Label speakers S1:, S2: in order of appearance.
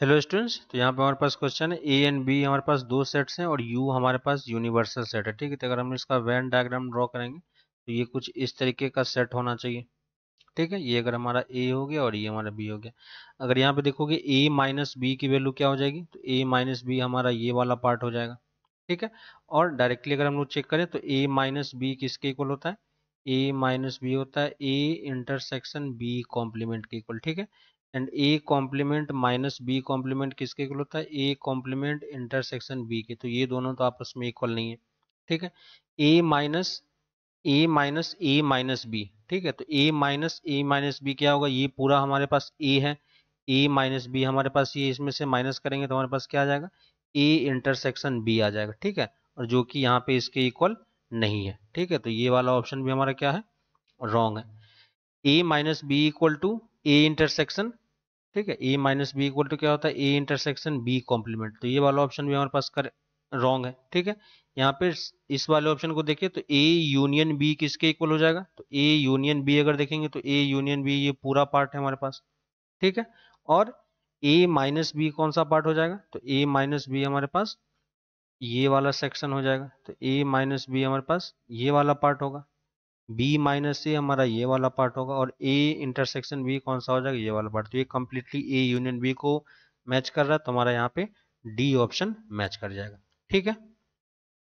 S1: hello students तो यहाँ पे हमारे पास क्वेश्चन है ए एंड बी हमारे पास दो सेट्स हैं और यू हमारे पास यूनिवर्सल सेट है ठीक है तो अगर हम इसका वैन डायग्राम ड्रॉ करेंगे तो ये कुछ इस तरीके का सेट होना चाहिए ठीक है ये अगर हमारा ए हो गया और ये हमारा बी हो गया अगर यहाँ पे देखोगे ए माइनस बी की वैल्यू क्या हो जाएगी तो ए माइनस बी हमारा ये वाला पार्ट हो जाएगा ठीक है और डायरेक्टली अगर हम लोग चेक करें तो ए माइनस बी किसके इक्वल होता है ए माइनस बी होता है ए इंटरसेक्शन बी कॉम्प्लीमेंट के इक्वल ठीक है and A complement minus B complement किसके इक्वल होता है ए कॉम्प्लीमेंट इंटरसेक्शन बी के तो ये दोनों तो आपस में इक्वल नहीं है ठीक है A minus A minus A minus B ठीक है तो A minus A minus B क्या होगा ये पूरा हमारे पास ए है ए माइनस बी हमारे पास ये इसमें से माइनस करेंगे तो हमारे पास क्या आ जाएगा ए इंटरसेक्शन बी आ जाएगा ठीक है और जो कि यहाँ पे इसके इक्वल नहीं है ठीक है तो ये वाला ऑप्शन भी हमारा क्या है रॉन्ग है A minus B equal to A intersection ठीक है A minus B equal to क्या होता है ए इंटरसेक्शन बी कॉम्प्लीमेंट तो ये वाला ऑप्शन भी हमारे पास कर रॉन्ग है ठीक है यहाँ पे इस वाले ऑप्शन को देखिए तो ए यूनियन बी किसके इक्वल हो जाएगा तो ए यूनियन बी अगर देखेंगे तो ए यूनियन बी ये पूरा पार्ट है हमारे पास ठीक है और ए माइनस बी कौन सा पार्ट हो जाएगा तो ए माइनस बी हमारे पास ये वाला सेक्शन हो जाएगा तो ए माइनस बी हमारे पास ये वाला पार्ट होगा बी माइनस ए हमारा ये वाला पार्ट होगा और ए इंटरसेक्शन बी कौन सा हो जाएगा ये वाला पार्ट तो ये कम्प्लीटली ए यूनियन बी को मैच कर रहा है तो हमारा यहाँ पे डी ऑप्शन मैच कर जाएगा ठीक है